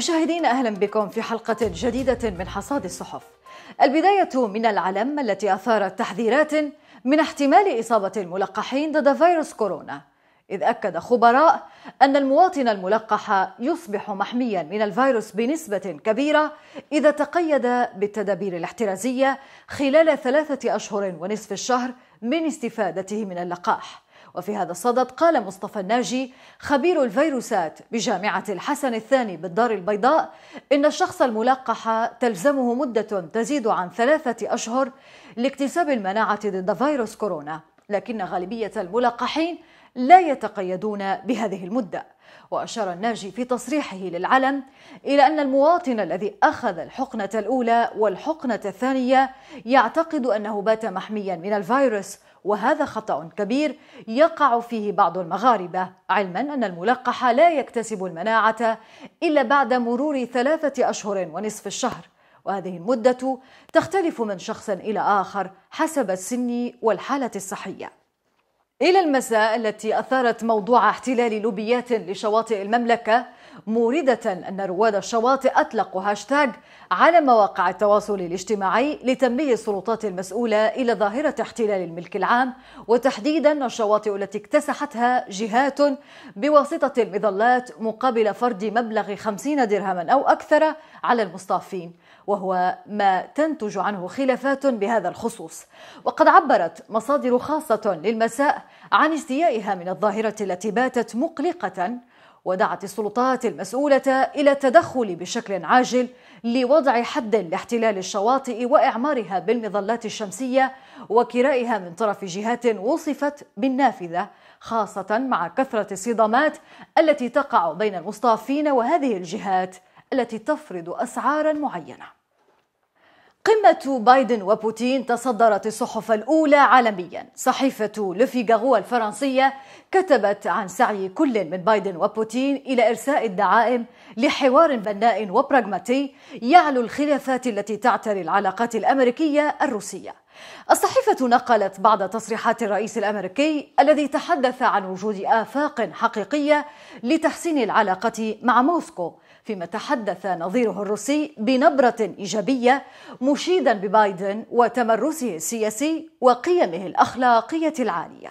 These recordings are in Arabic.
مشاهدينا اهلا بكم في حلقه جديده من حصاد الصحف. البدايه من العلم التي اثارت تحذيرات من احتمال اصابه الملقحين ضد فيروس كورونا. إذ أكد خبراء أن المواطن الملقح يصبح محميا من الفيروس بنسبة كبيرة إذا تقيد بالتدابير الاحترازية خلال ثلاثة أشهر ونصف الشهر من استفادته من اللقاح وفي هذا الصدد قال مصطفى الناجي خبير الفيروسات بجامعة الحسن الثاني بالدار البيضاء إن الشخص الملقح تلزمه مدة تزيد عن ثلاثة أشهر لاكتساب المناعة ضد فيروس كورونا لكن غالبية الملقحين لا يتقيدون بهذه المدة وأشار الناجي في تصريحه للعلم إلى أن المواطن الذي أخذ الحقنة الأولى والحقنة الثانية يعتقد أنه بات محميا من الفيروس وهذا خطأ كبير يقع فيه بعض المغاربة علما أن الملقح لا يكتسب المناعة إلا بعد مرور ثلاثة أشهر ونصف الشهر وهذه المدة تختلف من شخص إلى آخر حسب السن والحالة الصحية إلى المساء التي أثارت موضوع احتلال لوبيات لشواطئ المملكة موردة أن رواد الشواطئ أطلقوا هاشتاج على مواقع التواصل الاجتماعي لتنبيه السلطات المسؤولة إلى ظاهرة احتلال الملك العام وتحديدا الشواطئ التي اكتسحتها جهات بواسطة المظلات مقابل فرض مبلغ 50 درهما أو أكثر على المصطافين وهو ما تنتج عنه خلافات بهذا الخصوص وقد عبرت مصادر خاصة للمساء عن استيائها من الظاهرة التي باتت مقلقة ودعت السلطات المسؤولة إلى التدخل بشكل عاجل لوضع حد لاحتلال الشواطئ وإعمارها بالمظلات الشمسية وكرائها من طرف جهات وصفت بالنافذة خاصة مع كثرة الصدامات التي تقع بين المصطافين وهذه الجهات التي تفرض أسعارا معينة قمة بايدن وبوتين تصدرت الصحف الأولى عالميا صحيفة لوفيغارو الفرنسية كتبت عن سعي كل من بايدن وبوتين إلى إرساء الدعائم لحوار بناء وبراغماتي يعلو الخلافات التي تعتري العلاقات الأمريكية الروسية الصحيفة نقلت بعض تصريحات الرئيس الأمريكي الذي تحدث عن وجود آفاق حقيقية لتحسين العلاقة مع موسكو فيما تحدث نظيره الروسي بنبرة إيجابية مشيدا ببايدن وتمرسه السياسي وقيمه الأخلاقية العالية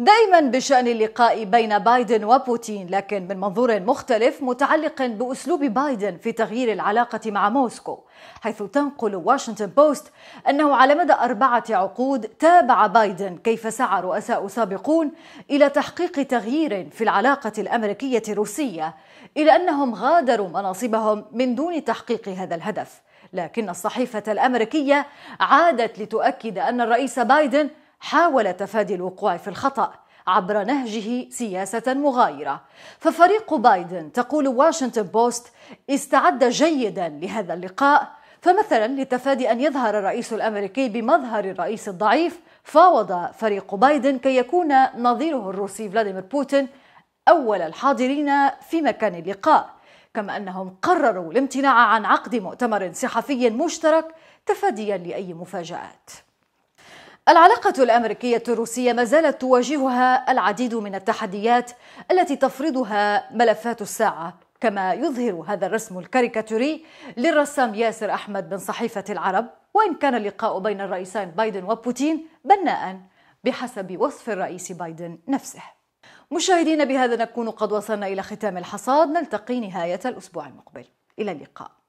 دائما بشان اللقاء بين بايدن وبوتين لكن من منظور مختلف متعلق باسلوب بايدن في تغيير العلاقه مع موسكو حيث تنقل واشنطن بوست انه على مدى اربعه عقود تابع بايدن كيف سعى رؤساء سابقون الى تحقيق تغيير في العلاقه الامريكيه الروسيه الى انهم غادروا مناصبهم من دون تحقيق هذا الهدف لكن الصحيفه الامريكيه عادت لتؤكد ان الرئيس بايدن حاول تفادي الوقوع في الخطأ عبر نهجه سياسة مغايرة ففريق بايدن تقول واشنطن بوست استعد جيدا لهذا اللقاء فمثلا لتفادي أن يظهر الرئيس الأمريكي بمظهر الرئيس الضعيف فاوض فريق بايدن كي يكون نظيره الروسي فلاديمير بوتين أول الحاضرين في مكان اللقاء كما أنهم قرروا الامتناع عن عقد مؤتمر صحفي مشترك تفاديا لأي مفاجآت العلاقة الأمريكية الروسية ما زالت تواجهها العديد من التحديات التي تفرضها ملفات الساعة كما يظهر هذا الرسم الكاريكاتوري للرسام ياسر أحمد من صحيفة العرب وإن كان اللقاء بين الرئيسين بايدن وبوتين بناء بحسب وصف الرئيس بايدن نفسه مشاهدين بهذا نكون قد وصلنا إلى ختام الحصاد نلتقي نهاية الأسبوع المقبل إلى اللقاء